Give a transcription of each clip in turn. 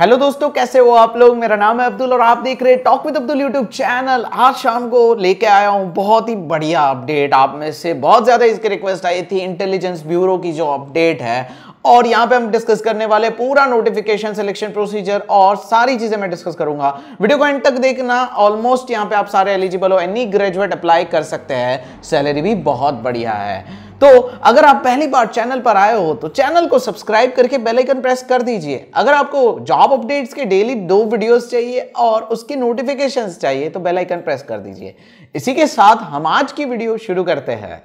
hello दोस्तों कैसे हो आप लोग मेरा नाम है अब्दुल और आप देख रहे हैं talk with Abdul YouTube channel आज शाम को लेके आया हूँ बहुत ही बढ़िया अपडेट आप में से बहुत ज़्यादा इसकी रिक्वेस्ट आई थी इंटेलिजेंस ब्यूरो की जो अपडेट है और यहाँ पे हम डिस्कस करने वाले पूरा नोटिफिकेशन सिलेक्शन प्रोसीजर और सारी चीजें मैं डिस्कस करूंगा वीडियो को एंड तक देखना ऑलमोस्ट यहाँ पे आप सारे एलिजिबल हो एनी ग्रेजुएट अप्लाई कर सकते हैं सैलरी भी बहुत बढ़िया है तो अगर आप पहली बार चैनल पर आए हो तो चैनल को सब्सक्राइब करके बेल आइकन प्रेस कर दीजिए अगर आपको जॉब अपडेट्स के डेली दो वीडियोस चाहिए और उसकी नोटिफिकेशंस चाहिए तो बेल आइकन प्रेस कर दीजिए इसी के साथ हम आज की वीडियो शुरू करते हैं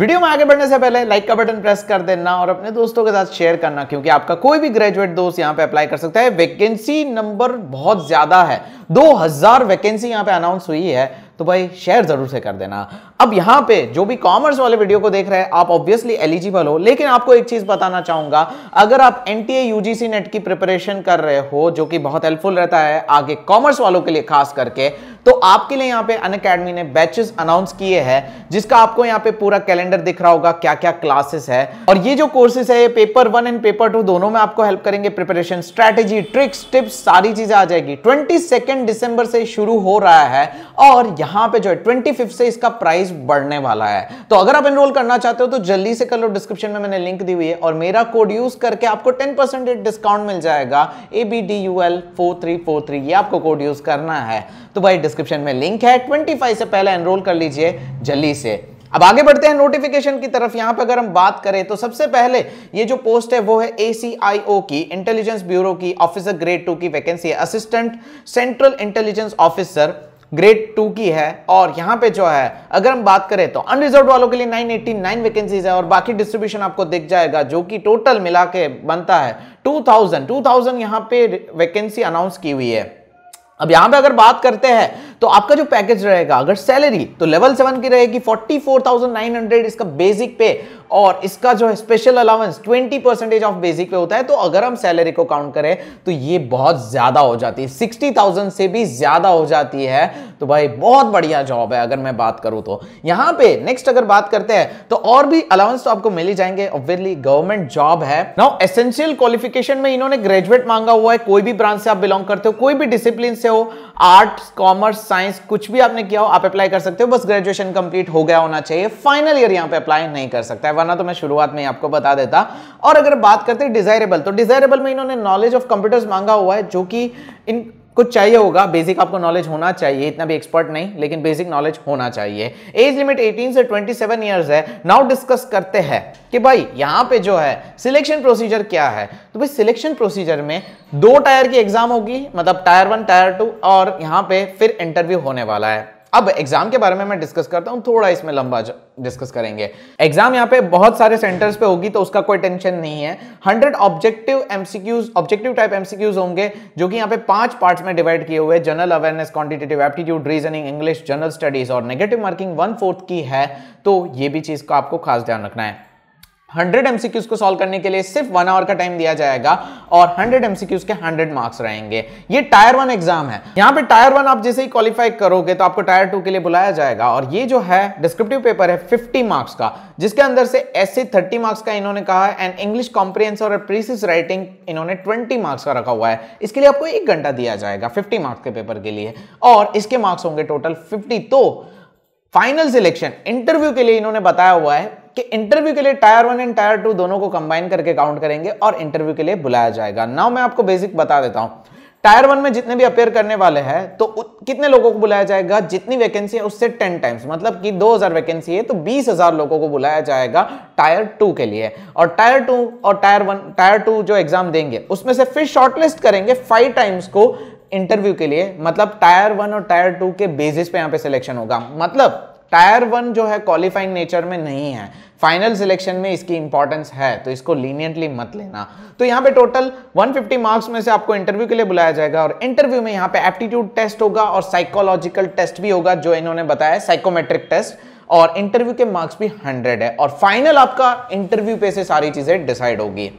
वीडियो में आगे बढ़ने से पहले लाइक का बटन प्रेस कर देना और अपने दोस्तों के साथ शेयर करना क्योंकि आपका कोई भी ग्रेजुएट दोस्त यहां पे अप्लाई कर सकता है वैकेंसी नंबर बहुत ज्यादा है 2000 वैकेंसी यहां पे अनाउंस हुई है तो भाई शेयर ज़रूर से कर देना अब यहां पे जो भी कॉमर्स वाले वीडियो को देख रहे हैं आप ऑब्वियसली एलिजिबल हो लेकिन आपको एक चीज़ बताना चाहूंगा अगर आप एन टी नेट की प्रिपरेशन कर रहे हो जो कि बहुत हेल्पफुल रहता है आगे कॉमर्स वालों के लिए खास करके तो आपके लिए यहाँ पे अन अकेडमी ने बैचेस अनाउंस किए हैं जिसका आपको यहाँ पे पूरा कैलेंडर दिख रहा होगा क्या क्या क्लासेस है और ये जो कोर्सेस है ये paper one and paper two दोनों में आपको हेल्प करेंगे प्रिपरेशन स्ट्रेटेजी ट्रिक्स टिप्स सारी चीजें आ जाएगी ट्वेंटी सेकेंड दिसंबर से शुरू हो रहा है और यहां पे जो है ट्वेंटी से इसका प्राइस बढ़ने वाला है तो अगर आप एनरोल करना चाहते हो तो जल्दी से कर लो डिस्क्रिप्शन में मैंने लिंक दी हुई है और मेरा कोड यूज करके आपको टेन परसेंट डिस्काउंट मिल जाएगा A B D U L four three four three ये आपको कोड यूज करना है तो भाई डिस्क्रिप्शन में लिंक है ट्वेंटी फाइव से पहले एनरोल कर लीजिए जल्दी से अब आगे बढ़ते हैं नोटिफिकेशन की तरफ यहां पर अगर हम बात करें तो सबसे पहले ये जो पोस्ट है वो है एसीआईओ की इंटेलिजेंस ब्यूरो की ऑफिसर ग्रेड टू की वैकेंसी है assistant central intelligence officer grade two की है और यहाँ पे जो है अगर हम बात करें तो अनरिजर्व वालों के लिए 989 वैकेंसीज है और बाकी डिस्ट्रीब्यूशन आपको दिख जाएगा जो कि टोटल मिला के बनता है 2000 2000 यहाँ पे वैकेंसी अनाउंस की हुई है अब यहां पे अगर बात करते हैं तो आपका जो पैकेज रहेगा अगर सैलरी तो लेवल सेवन की रहेगी forty four thousand nine hundred इसका बेसिक पे और इसका जो है special allowance twenty percentage of basic pay होता है तो अगर हम सैलरी को काउंट करें तो ये बहुत ज्यादा हो जाती है सिक्सटी थाउजेंड से भी ज्यादा हो जाती है तो भाई बहुत बढ़िया जॉब है अगर मैं बात करूं तो यहां पे नेक्स्ट अगर बात करते हैं तो और भी अलाउंस तो आपको मिल ही जाएंगे ऑब्वियसली गवर्नमेंट जॉब है नाउ एसेंशियल क्वालिफिकेशन में इन्होंने ग्रेजुएट मांगा हुआ है कोई भी ब्रांच से आप बिलोंग करते हो कोई भी डिसिप्लिन से हो आर्ट्स कॉमर्स साइंस कुछ भी आपने किया हो आप अप्लाई कर सकते हो बस ग्रेजुएशन कंप्लीट हो गया होना चाहिए फाइनल ईयर यहाँ पे अप्लाई नहीं कर सकता है वरना तो मैं शुरुआत में आपको बता देता और अगर बात करते डिजायरेबल तो डिजायरेबल में इन्होंने नॉलेज ऑफ कंप्यूटर्स मांगा हुआ है जो कि इन कुछ चाहिए होगा बेसिक आपको नॉलेज होना चाहिए इतना भी एक्सपर्ट नहीं लेकिन बेसिक नॉलेज होना चाहिए एज लिमिट 18 से 27 ईयर्स है नाउ डिस्कस करते हैं कि भाई यहाँ पे जो है सिलेक्शन प्रोसीजर क्या है तो भाई सिलेक्शन प्रोसीजर में दो टायर की एग्जाम होगी मतलब टायर वन टायर टू और यहाँ पे फिर इंटरव्यू होने वाला है अब एग्जाम के बारे में मैं डिस्कस करता हूं थोड़ा इसमें लंबा डिस्कस करेंगे एग्जाम यहां पे बहुत सारे सेंटर्स पे होगी तो उसका कोई टेंशन नहीं है hundred objective MCQs objective type MCQs होंगे जो कि यहां पे पांच पार्ट्स में डिवाइड किए हुए general awareness quantitative aptitude reasoning English general studies और नेगेटिव मार्किंग वन फोर्थ की है तो ये भी चीज का आपको खास ध्यान रखना है हंड्रेड एमसीक्यूज को सॉल्व करने के लिए सिर्फ वन आवर का टाइम दिया जाएगा और हंड्रेड एमसीक्यूज के हंड्रेड मार्क्स रहेंगे ये टायर वन एग्जाम है यहाँ पे टायर वन आप जैसे ही क्वालिफाई करोगे तो आपको टायर टू के लिए बुलाया जाएगा और ये जो है डिस्क्रिप्टिव पेपर है फिफ्टी मार्क्स का जिसके अंदर से ऐसे थर्टी मार्क्स का इन्होंने कहा है एंड इंग्लिश कॉम्प्रिहेंस और प्रीसिस राइटिंग इन्होंने ट्वेंटी मार्क्स का रखा हुआ है इसके लिए आपको एक घंटा दिया जाएगा फिफ्टी मार्क्स के पेपर के लिए और इसके मार्क्स होंगे टोटल फिफ्टी तो फाइनल सिलेक्शन इंटरव्यू के लिए इन्होंने बताया हुआ है कि इंटरव्यू के लिए tier one and tier two दोनों को कंबाइन करके काउंट करेंगे और इंटरव्यू के लिए बुलाया जाएगा नाउ मैं आपको बेसिक बता देता हूं टायर वन में जितने भी अपेयर करने वाले हैं तो कितने लोगों को बुलाया जाएगा जितनी वैकेंसी है उससे टेन टाइम्स मतलब कि 2000 वैकेंसी है तो 20000 लोगों को बुलाया जाएगा टायर टू के लिए और टायर टू और टायर वन टायर टू जो एग्जाम देंगे उसमें से फिर शॉर्टलिस्ट करेंगे फाइव टाइम्स को इंटरव्यू के लिए मतलब टायर वन और टायर टू के बेसिस पे यहाँ पे सिलेक्शन होगा मतलब टायर वन जो है क्वालिफाइंग नेचर में नहीं है फाइनल सिलेक्शन में इसकी इंपॉर्टेंस है तो इसको लीनियंटली मत लेना तो यहाँ पे टोटल 150 मार्क्स में से आपको इंटरव्यू के लिए बुलाया जाएगा और इंटरव्यू में यहाँ पे एप्टीट्यूड टेस्ट होगा और साइकोलॉजिकल टेस्ट भी होगा जो इन्होंने बताया साइकोमेट्रिक टेस्ट और इंटरव्यू के मार्क्स भी हंड्रेड है और फाइनल आपका इंटरव्यू पे से सारी चीजें डिसाइड होगी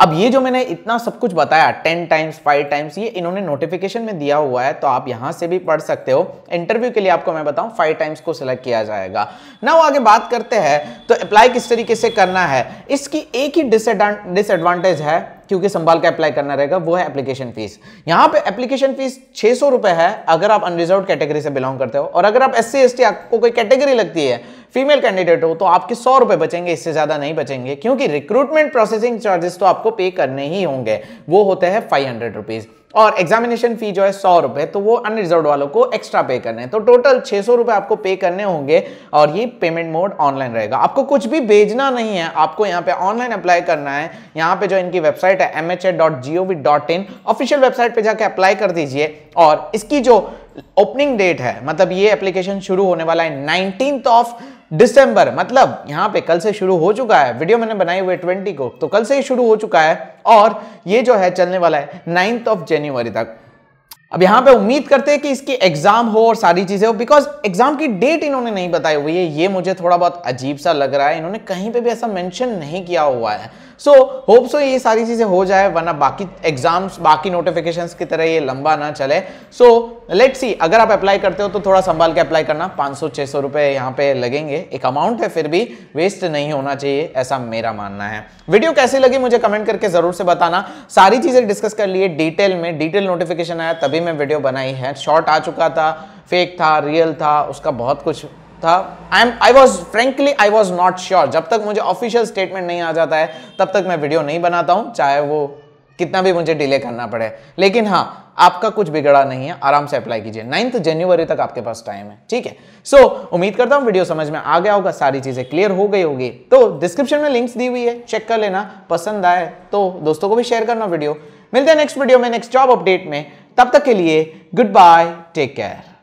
अब ये जो मैंने इतना सब कुछ बताया टेन टाइम्स फाइव टाइम्स ये इन्होंने नोटिफिकेशन में दिया हुआ है तो आप यहाँ से भी पढ़ सकते हो इंटरव्यू के लिए आपको मैं बताऊँ फाइव टाइम्स को सिलेक्ट किया जाएगा ना आगे बात करते हैं तो अप्लाई किस तरीके से करना है इसकी एक ही डिसएडवांटेज है क्योंकि संभाल के अप्लाई करना रहेगा वो है एप्लीकेशन फीस यहाँ पे एप्लीकेशन फीस छह सौ है अगर आप अनरिजर्व कैटेगरी से बिलोंग करते हो और अगर आप एस सी आपको कोई कैटेगरी लगती है फीमेल कैंडिडेट हो तो आपके सौ रुपए बचेंगे इससे ज़्यादा नहीं बचेंगे क्योंकि रिक्रूटमेंट प्रोसेसिंग चार्जेस तो आपको पे करने ही होंगे वो होते हैं फाइव हंड्रेड रुपीज़ और एग्जामिनेशन फी जो है सौ रुपए तो वो अनरिजर्व वालों को एक्स्ट्रा पे करने हैं तो टोटल छह सौ रुपए आपको पे करने होंगे और ये पेमेंट मोड ऑनलाइन रहेगा आपको कुछ भी भेजना नहीं है आपको यहाँ पे ऑनलाइन अप्लाई करना है यहाँ पे जो इनकी वेबसाइट है एम ऑफिशियल वेबसाइट पे जाके अप्लाई कर दीजिए और इसकी जो ओपनिंग डेट है मतलब ये एप्लीकेशन शुरू होने वाला है नाइनटीन ऑफ दिसंबर मतलब यहां पे कल से शुरू हो चुका है वीडियो मैंने बनाई हुई ट्वेंटी को तो कल से ही शुरू हो चुका है और ये जो है चलने वाला है नाइन्थ ऑफ जनवरी तक अब यहां पे उम्मीद करते हैं कि इसकी एग्जाम हो और सारी चीजें हो बिकॉज एग्जाम की डेट इन्होंने नहीं बताई हुई है ये मुझे थोड़ा बहुत अजीब सा लग रहा है इन्होंने कहीं पे भी ऐसा मेंशन नहीं किया हुआ है सो होप सो ये सारी चीजें हो जाए वरना बाकी एग्जाम्स बाकी नोटिफिकेशंस की तरह ये लंबा ना चले सो लेट सी अगर आप अप्लाई करते हो तो थोड़ा संभाल के अप्लाई करना पांच सौ छह सौ रुपए यहाँ पे लगेंगे एक अमाउंट है फिर भी वेस्ट नहीं होना चाहिए ऐसा मेरा मानना है वीडियो कैसी लगी मुझे कमेंट करके जरूर से बताना सारी चीजें डिस्कस कर लिए डिटेल में डिटेल नोटिफिकेशन आया तभी में वीडियो बनाई है शॉर्ट आ चुका था फेक था रियल था उसका बहुत कुछ था I am I was frankly I was not sure जब तक मुझे ऑफिशियल स्टेटमेंट नहीं आ जाता है तब तक मैं वीडियो नहीं बनाता हूँ चाहे वो कितना भी मुझे डिले करना पड़े लेकिन हाँ आपका कुछ बिगड़ा नहीं है आराम से अप्लाई कीजिए नाइन्थ जनवरी तक आपके पास टाइम है ठीक है सो so, उम्मीद करता हूँ वीडियो समझ में आ गया होगा सारी चीज़ें क्लियर हो गई होगी तो डिस्क्रिप्शन में लिंक्स दी हुई है चेक कर लेना पसंद आए तो दोस्तों को भी शेयर करना वीडियो मिलते हैं नेक्स्ट वीडियो में नेक्स्ट जॉब अपडेट में तब तक के लिए गुड बाय टेक केयर